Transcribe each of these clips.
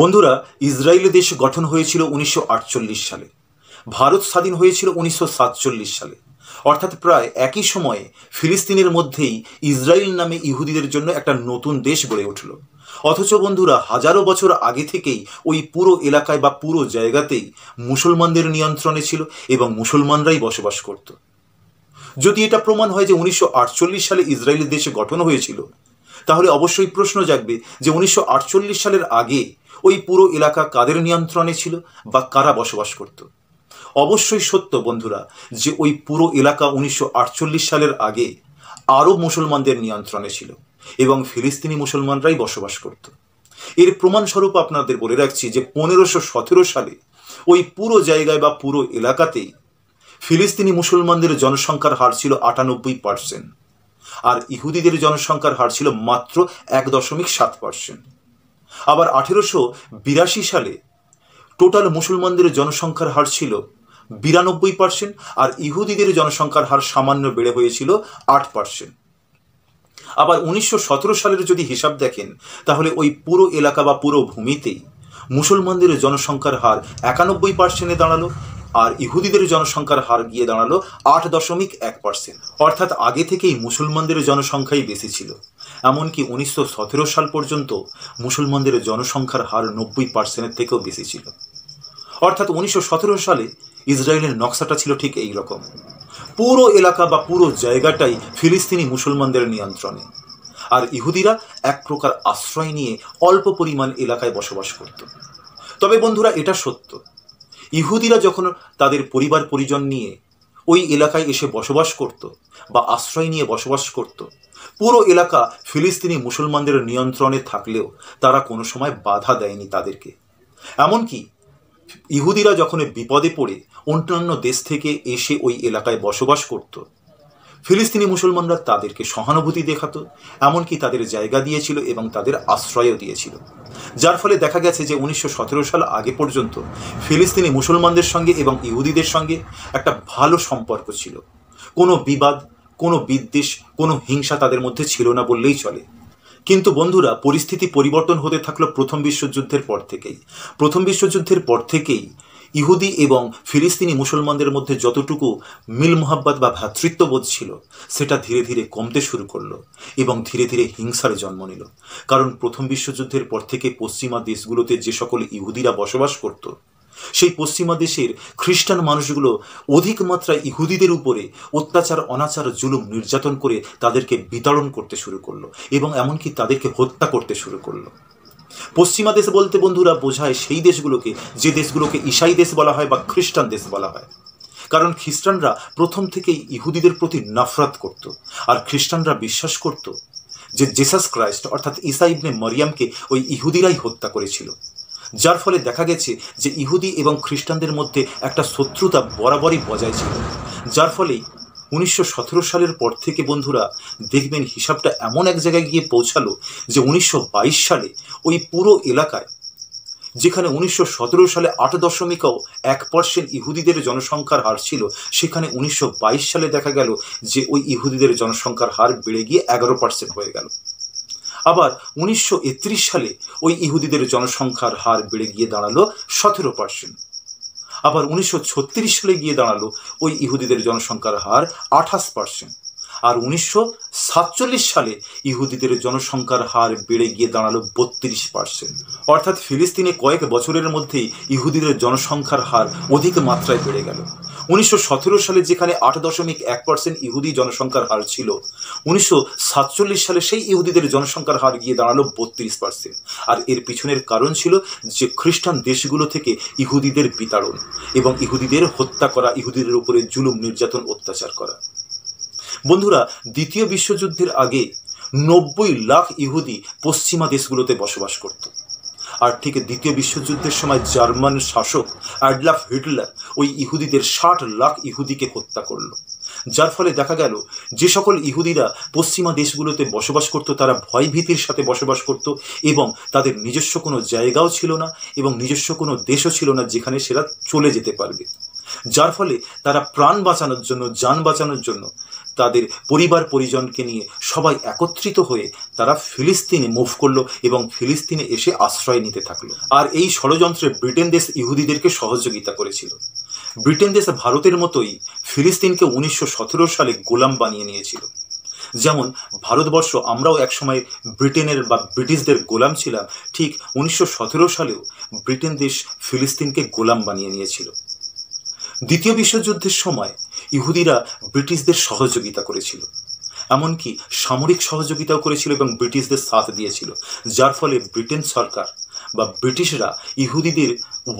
বন্ধুরা ইসরায়েল দেশ গঠন হয়েছিল উনিশশো সালে ভারত স্বাধীন হয়েছিল উনিশশো সালে অর্থাৎ প্রায় একই সময়ে ফিলিস্তিনের মধ্যেই ইসরায়েল নামে ইহুদিদের জন্য একটা নতুন দেশ গড়ে উঠল অথচ বন্ধুরা হাজারো বছর আগে থেকেই ওই পুরো এলাকায় বা পুরো জায়গাতেই মুসলমানদের নিয়ন্ত্রণে ছিল এবং মুসলমানরাই বসবাস করত যদি এটা প্রমাণ হয় যে উনিশশো সালে ইসরায়েলের দেশে গঠন হয়েছিল তাহলে অবশ্যই প্রশ্ন জাগবে যে উনিশশো সালের আগে ওই পুরো এলাকা কাদের নিয়ন্ত্রণে ছিল বা কারা বসবাস করত অবশ্যই সত্য বন্ধুরা যে ওই পুরো এলাকা উনিশশো সালের আগে আরব মুসলমানদের নিয়ন্ত্রণে ছিল এবং ফিলিস্তিনি মুসলমানরাই বসবাস করত এর প্রমাণস্বরূপ আপনাদের বলে রাখছি যে পনেরোশো সতেরো সালে ওই পুরো জায়গায় বা পুরো এলাকাতেই ফিলিস্তিনি মুসলমানদের জনসংখ্যার হার ছিল আটানব্বই পার্সেন্ট আর ইহুদিদের জনসংখ্যার হার ছিল মাত্র এক দশমিক সাত পার্সেন্ট আবার আঠেরোশো বিরাশি সালে টোটাল মুসলমানদের জনসংখ্যার হার ছিল বিরানব্বই পার্সেন্ট আর ইহুদিদের জনসংখ্যার হার সামান্য বেড়ে হয়েছিল আট পার্সেন্ট আবার উনিশশো সালের যদি হিসাব দেখেন তাহলে ওই পুরো এলাকা বা পুরো ভূমিতেই মুসলমানদের জনসংখ্যার হার একানব্বই পার্সেন্টে দাঁড়ালো আর ইহুদিদের জনসংখ্যার হার গিয়ে দাঁড়ালো আট দশমিক এক পার্সেন্ট অর্থাৎ আগে থেকেই মুসলমানদের জনসংখ্যাই বেশি ছিল এমনকি উনিশশো সতেরো সাল পর্যন্ত মুসলমানদের জনসংখ্যার হার নব্বই পার্সেন্টের থেকেও বেশি ছিল অর্থাৎ উনিশশো সালে ইসরায়েলের নকশাটা ছিল ঠিক এই রকম পুরো এলাকা বা পুরো জায়গাটাই ফিলিস্তিনি মুসলমানদের নিয়ন্ত্রণে আর ইহুদিরা এক প্রকার আশ্রয় নিয়ে অল্প পরিমাণ এলাকায় বসবাস করত তবে বন্ধুরা এটা সত্য ইহুদিরা যখন তাদের পরিবার পরিজন নিয়ে ওই এলাকায় এসে বসবাস করত বা আশ্রয় নিয়ে বসবাস করত পুরো এলাকা ফিলিস্তিনি মুসলমানদের নিয়ন্ত্রণে থাকলেও তারা কোনো সময় বাধা দেয়নি তাদেরকে এমনকি ইহুদিরা যখন বিপদে পড়ে অন্যান্য দেশ থেকে এসে ওই এলাকায় বসবাস করত ফিলিস্তিনি মুসলমানরা তাদেরকে সহানুভূতি দেখাতো এমনকি তাদের জায়গা দিয়েছিল এবং তাদের আশ্রয়ও দিয়েছিল যার ফলে দেখা গেছে যে উনিশশো সাল আগে পর্যন্ত ফিলিস্তিনি মুসলমানদের সঙ্গে এবং ইহুদিদের সঙ্গে একটা ভালো সম্পর্ক ছিল কোনো বিবাদ কোনো বিদ্বেষ কোনো হিংসা তাদের মধ্যে ছিল না বললেই চলে কিন্তু বন্ধুরা পরিস্থিতি পরিবর্তন হতে থাকলো প্রথম বিশ্বযুদ্ধের পর থেকেই প্রথম বিশ্বযুদ্ধের পর থেকেই ইহুদি এবং ফিলিস্তিনি মুসলমানদের মধ্যে যতটুকু মিল মোহাব্বত বা ভ্রাতৃত্ববোধ ছিল সেটা ধীরে ধীরে কমতে শুরু করলো এবং ধীরে ধীরে হিংসার জন্ম নিল কারণ প্রথম বিশ্বযুদ্ধের পর থেকে পশ্চিমা দেশগুলোতে যে সকল ইহুদিরা বসবাস করত সেই পশ্চিমা দেশের খ্রিস্টান মানুষগুলো অধিক মাত্রায় ইহুদিদের উপরে অত্যাচার অনাচার জুলুম নির্যাতন করে তাদেরকে বিতাড়ন করতে শুরু করলো এবং এমনকি তাদেরকে হত্যা করতে শুরু করলো পশ্চিমা দেশ বলতে বন্ধুরা বোঝায় সেই দেশগুলোকে যে দেশগুলোকে ঈশাই দেশ বলা হয় বা খ্রিস্টান দেশ বলা হয় কারণ খ্রিস্টানরা প্রথম থেকেই ইহুদিদের প্রতি নাফরাত করত আর খ্রিস্টানরা বিশ্বাস করত যে জেসাস ক্রাইস্ট অর্থাৎ ইসা ইবনে মরিয়ামকে ওই ইহুদিরাই হত্যা করেছিল যার ফলে দেখা গেছে যে ইহুদি এবং খ্রিস্টানদের মধ্যে একটা শত্রুতা বরাবরই বজায় ছিল যার ফলেই উনিশশো সালের পর থেকে বন্ধুরা দেখবেন হিসাবটা এমন এক জায়গায় গিয়ে পৌঁছালো যে উনিশশো সালে ওই পুরো এলাকায় যেখানে উনিশশো সালে আট দশমিকও এক পার্সেন্ট ইহুদিদের জনসংখ্যার হার ছিল সেখানে উনিশশো সালে দেখা গেল যে ওই ইহুদিদের জনসংখ্যার হার বেড়ে গিয়ে এগারো পার্সেন্ট হয়ে গেল আবার উনিশশো সালে ওই ইহুদিদের জনসংখ্যার হার বেড়ে গিয়ে দাঁড়ালো সতেরো পার্সেন্ট আবার উনিশশো সালে গিয়ে দাঁড়ালো ওই ইহুদিদের জনসংখ্যার হার আঠাশ পার্সেন্ট আর উনিশশো সালে ইহুদিদের জনসংখ্যার হার বেড়ে গিয়ে দাঁড়ালো বত্রিশ পার্সেন্ট অর্থাৎ ফিলিস্তিনে কয়েক বছরের মধ্যেই ইহুদিদের জনসংখ্যার হার অধিক মাত্রায় বেড়ে গেল উনিশশো সালে যেখানে আট দশমিক এক পার্সেন্ট ইহুদি জনসংখ্যার হার ছিল উনিশশো সালে সেই ইহুদিদের জনসংখ্যার হার গিয়ে দাঁড়ালো বত্রিশ পার্সেন্ট আর এর পিছনের কারণ ছিল যে খ্রিস্টান দেশগুলো থেকে ইহুদিদের বিতাড়ন এবং ইহুদিদের হত্যা করা ইহুদিদের উপরে জুলুম নির্যাতন অত্যাচার করা বন্ধুরা দ্বিতীয় বিশ্বযুদ্ধের আগে নব্বই লাখ ইহুদি পশ্চিমা দেশগুলোতে বসবাস করত আর ঠিক দ্বিতীয় বিশ্বযুদ্ধের সময় জার্মান শাসক অ্যাডলাফ হিটলার ওই ইহুদিদের ষাট লাখ ইহুদিকে হত্যা করল যার ফলে দেখা গেল যে সকল ইহুদিরা পশ্চিমা দেশগুলোতে বসবাস করত তারা ভয়ভীতির সাথে বসবাস করত এবং তাদের নিজস্ব কোনো জায়গাও ছিল না এবং নিজস্ব কোনো দেশও ছিল না যেখানে সেরা চলে যেতে পারবে যার ফলে তারা প্রাণ বাঁচানোর জন্য যান বাঁচানোর জন্য তাদের পরিবার পরিজনকে নিয়ে সবাই একত্রিত হয়ে তারা ফিলিস্তিনে মুভ করলো এবং ফিলিস্তিনে এসে আশ্রয় নিতে থাকলো আর এই ষড়যন্ত্রে ব্রিটেন দেশ ইহুদিদেরকে সহযোগিতা করেছিল ব্রিটেন দেশ ভারতের মতোই ফিলিস্তিনকে উনিশশো সালে গোলাম বানিয়ে নিয়েছিল যেমন ভারতবর্ষ আমরাও একসময় ব্রিটেনের বা ব্রিটিশদের গোলাম ছিলাম ঠিক উনিশশো সালেও ব্রিটেন দেশ ফিলিস্তিনকে গোলাম বানিয়ে নিয়েছিল দ্বিতীয় বিশ্বযুদ্ধের সময় ইহুদিরা ব্রিটিশদের সহযোগিতা করেছিল এমনকি সামরিক সহযোগিতাও করেছিল এবং ব্রিটিশদের সাথ দিয়েছিল যার ফলে ব্রিটেন সরকার বা ব্রিটিশরা ইহুদিদের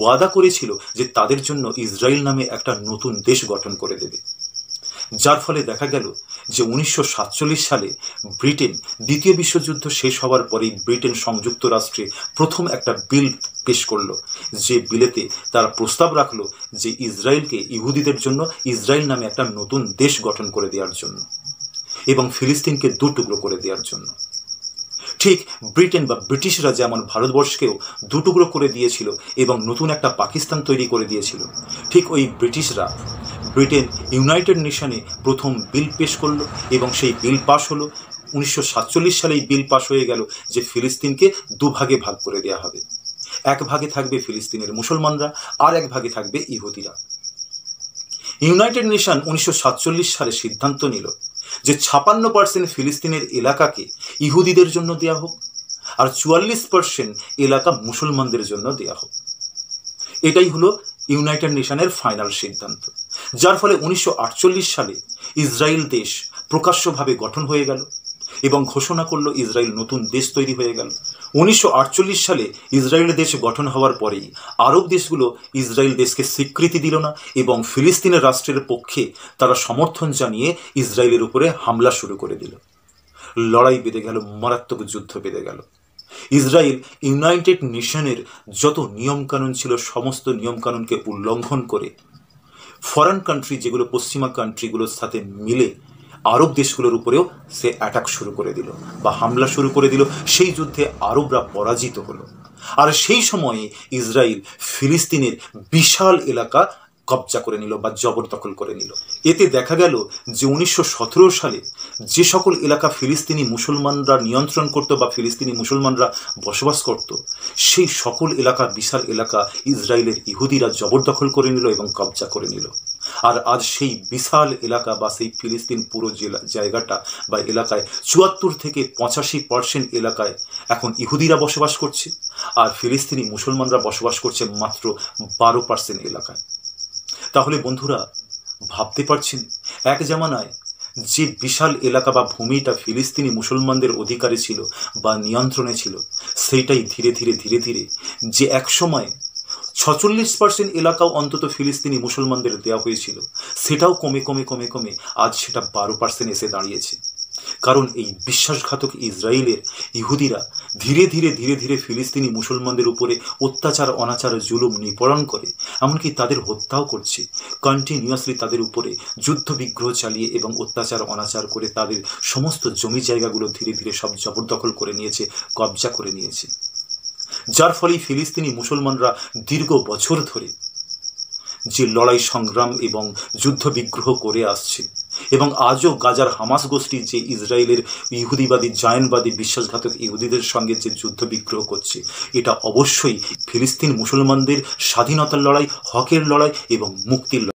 ওয়াদা করেছিল যে তাদের জন্য ইসরায়েল নামে একটা নতুন দেশ গঠন করে দেবে যার ফলে দেখা গেল যে উনিশশো সালে ব্রিটেন দ্বিতীয় বিশ্বযুদ্ধ শেষ হওয়ার পরেই ব্রিটেন সংযুক্ত রাষ্ট্রে প্রথম একটা বিল পেশ করল যে বিলেতে তারা প্রস্তাব রাখলো যে ইসরায়েলকে ইহুদিদের জন্য ইসরায়েল নামে একটা নতুন দেশ গঠন করে দেওয়ার জন্য এবং ফিলিস্তিনকে দু টুকরো করে দেওয়ার জন্য ঠিক ব্রিটেন বা ব্রিটিশরা যেমন ভারতবর্ষকেও দুটুকরো করে দিয়েছিল এবং নতুন একটা পাকিস্তান তৈরি করে দিয়েছিল ঠিক ওই ব্রিটিশরা ব্রিটেন ইউনাইটেড নেশনে প্রথম বিল পেশ করলো এবং সেই বিল পাশ হলো উনিশশো সালেই বিল পাশ হয়ে গেল যে ফিলিস্তিনকে দুভাগে ভাগ করে দেওয়া হবে এক ভাগে থাকবে ফিলিস্তিনের মুসলমানরা আর এক ভাগে থাকবে ইহুদিরা ইউনাইটেড নেশন উনিশশো সালে সিদ্ধান্ত নিল যে ছাপান্ন পার্সেন্ট ফিলিস্তিনের এলাকাকে ইহুদিদের জন্য দেওয়া হোক আর চুয়াল্লিশ পার্সেন্ট এলাকা মুসলমানদের জন্য দেয়া হোক এটাই হলো ইউনাইটেড নেশনের ফাইনাল সিদ্ধান্ত যার ফলে উনিশশো সালে ইসরায়েল দেশ প্রকাশ্যভাবে গঠন হয়ে গেল এবং ঘোষণা করলো ইসরায়েল নতুন দেশ তৈরি হয়ে গেল উনিশশো সালে ইসরায়েল দেশ গঠন হওয়ার পরেই আরব দেশগুলো ইসরায়েল দেশকে স্বীকৃতি দিল না এবং ফিলিস্তিনের রাষ্ট্রের পক্ষে তারা সমর্থন জানিয়ে ইসরায়েলের উপরে হামলা শুরু করে দিল লড়াই বেঁধে গেল মারাত্মক যুদ্ধ বেঁধে গেল ইসরায়েল ইউনাইটেড নেশনের যত নিয়মকানুন ছিল সমস্ত নিয়মকানুনকে উল্লঙ্ঘন করে ফরেন কান্ট্রি যেগুলো পশ্চিমা কান্ট্রিগুলোর সাথে মিলে আরব দেশগুলোর উপরেও সে অ্যাটাক শুরু করে দিল বা হামলা শুরু করে দিল সেই যুদ্ধে আরবরা পরাজিত হলো আর সেই সময়ে ইসরায়েল ফিলিস্তিনের বিশাল এলাকা কবজা করে নিল বা জবরদখল করে নিল এতে দেখা গেল যে উনিশশো সালে যে সকল এলাকা ফিলিস্তিনি মুসলমানরা নিয়ন্ত্রণ করত বা ফিলিস্তিনি মুসলমানরা বসবাস করত সেই সকল এলাকা বিশাল এলাকা ইসরায়েলের ইহুদিরা জবরদখল করে নিল এবং কবজা করে নিল আর আজ সেই বিশাল এলাকা বা সেই ফিলিস্তিন পুরো জেলা জায়গাটা বা এলাকায় চুয়াত্তর থেকে পঁচাশি পার্সেন্ট এলাকায় এখন ইহুদিরা বসবাস করছে আর ফিলিস্তিনি মুসলমানরা বসবাস করছে মাত্র বারো পার্সেন্ট এলাকায় তাহলে বন্ধুরা ভাবতে পারছেন এক জামানায় যে বিশাল এলাকা বা ভূমিটা ফিলিস্তিনি মুসলমানদের অধিকারে ছিল বা নিয়ন্ত্রণে ছিল সেইটাই ধীরে ধীরে ধীরে ধীরে যে এক সময় ছচল্লিশ পার্সেন্ট এলাকাও অন্তত ফিলিস্তিনি মুসলমানদের দেওয়া হয়েছিল সেটাও কমে কমে কমে কমে আজ সেটা বারো পার্সেন্ট এসে দাঁড়িয়েছে কারণ এই বিশ্বাসঘাতক ইসরায়েলের ইহুদিরা ধীরে ধীরে ধীরে ধীরে ফিলিস্তিনি মুসলমানদের উপরে অত্যাচার অনাচার জুলুম নিপরণ করে এমনকি তাদের হত্যাও করছে কন্টিনিউয়াসলি তাদের উপরে যুদ্ধ বিগ্রহ চালিয়ে এবং অত্যাচার অনাচার করে তাদের সমস্ত জমি জায়গাগুলো ধীরে ধীরে সব জবরদখল করে নিয়েছে কবজা করে নিয়েছে যার ফলে ফিলিস্তিনি মুসলমানরা দীর্ঘ বছর ধরে যে লড়াই সংগ্রাম এবং যুদ্ধ বিগ্রহ করে আসছে এবং আজও গাজার হামাস গোষ্ঠী যে ইসরায়েলের ইহুদিবাদী জায়নবাদী বিশ্বাসঘাতক ইহুদিদের সঙ্গে যে যুদ্ধ বিগ্রহ করছে এটা অবশ্যই ফিলিস্তিন মুসলমানদের স্বাধীনতার লড়াই হকের লড়াই এবং মুক্তির